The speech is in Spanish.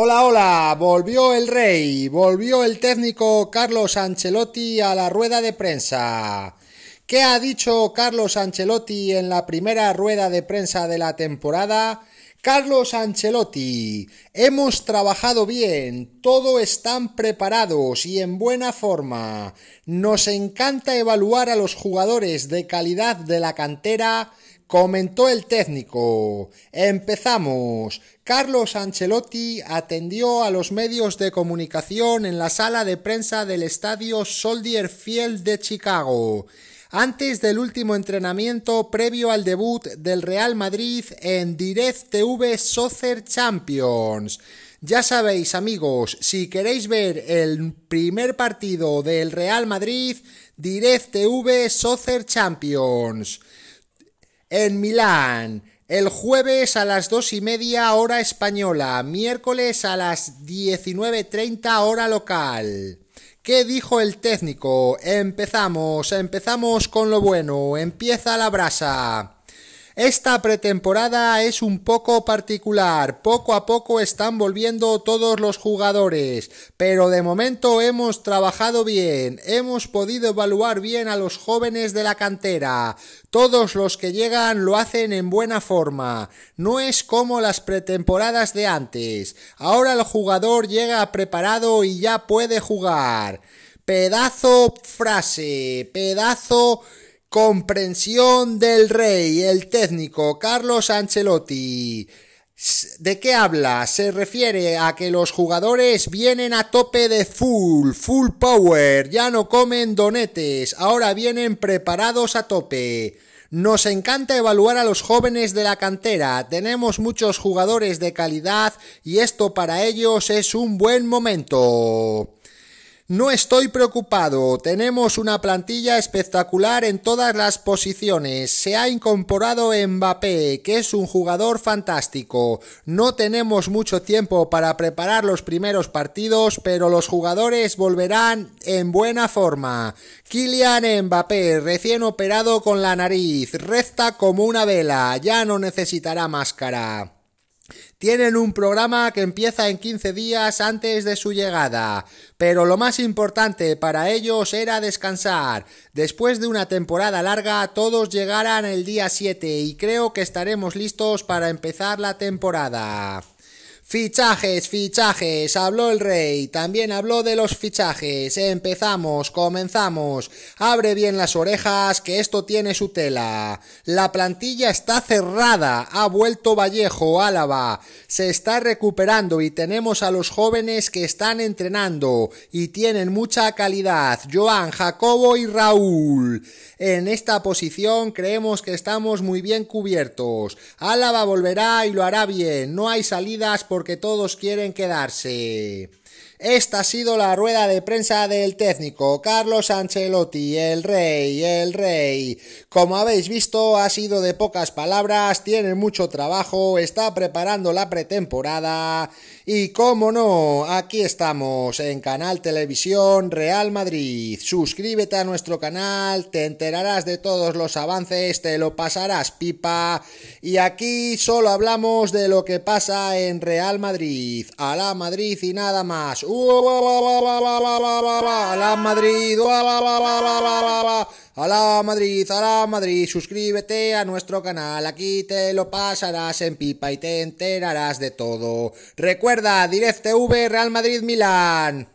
Hola, hola, volvió el rey, volvió el técnico Carlos Ancelotti a la rueda de prensa. ¿Qué ha dicho Carlos Ancelotti en la primera rueda de prensa de la temporada? Carlos Ancelotti, hemos trabajado bien, todo están preparados y en buena forma. Nos encanta evaluar a los jugadores de calidad de la cantera Comentó el técnico. Empezamos. Carlos Ancelotti atendió a los medios de comunicación en la sala de prensa del estadio Soldier Field de Chicago, antes del último entrenamiento previo al debut del Real Madrid en Direct TV Soccer Champions. Ya sabéis amigos, si queréis ver el primer partido del Real Madrid, Direct TV Soccer Champions en Milán. El jueves a las dos y media hora española, miércoles a las 19.30 hora local. ¿Qué dijo el técnico? Empezamos, empezamos con lo bueno, empieza la brasa. Esta pretemporada es un poco particular, poco a poco están volviendo todos los jugadores, pero de momento hemos trabajado bien, hemos podido evaluar bien a los jóvenes de la cantera, todos los que llegan lo hacen en buena forma, no es como las pretemporadas de antes, ahora el jugador llega preparado y ya puede jugar. Pedazo frase, pedazo Comprensión del rey, el técnico Carlos Ancelotti. ¿De qué habla? Se refiere a que los jugadores vienen a tope de full, full power, ya no comen donetes, ahora vienen preparados a tope. Nos encanta evaluar a los jóvenes de la cantera, tenemos muchos jugadores de calidad y esto para ellos es un buen momento. No estoy preocupado, tenemos una plantilla espectacular en todas las posiciones. Se ha incorporado Mbappé, que es un jugador fantástico. No tenemos mucho tiempo para preparar los primeros partidos, pero los jugadores volverán en buena forma. Kylian Mbappé, recién operado con la nariz, recta como una vela, ya no necesitará máscara. Tienen un programa que empieza en 15 días antes de su llegada, pero lo más importante para ellos era descansar. Después de una temporada larga, todos llegarán el día 7 y creo que estaremos listos para empezar la temporada. Fichajes, fichajes, habló el rey, también habló de los fichajes, empezamos, comenzamos, abre bien las orejas, que esto tiene su tela. La plantilla está cerrada, ha vuelto Vallejo, Álava, se está recuperando y tenemos a los jóvenes que están entrenando y tienen mucha calidad, Joan, Jacobo y Raúl. En esta posición creemos que estamos muy bien cubiertos, Álava volverá y lo hará bien, no hay salidas por porque todos quieren quedarse. Esta ha sido la rueda de prensa del técnico Carlos Ancelotti, el rey, el rey. Como habéis visto, ha sido de pocas palabras, tiene mucho trabajo, está preparando la pretemporada y, como no, aquí estamos en Canal Televisión Real Madrid. Suscríbete a nuestro canal, te enterarás de todos los avances, te lo pasarás pipa y aquí solo hablamos de lo que pasa en Real Madrid. A la Madrid y nada más. A la Madrid. A la Madrid, a la Madrid, suscríbete a nuestro canal, aquí te lo pasarás en pipa y te enterarás de todo. Recuerda, DirecTV Real Madrid Milán.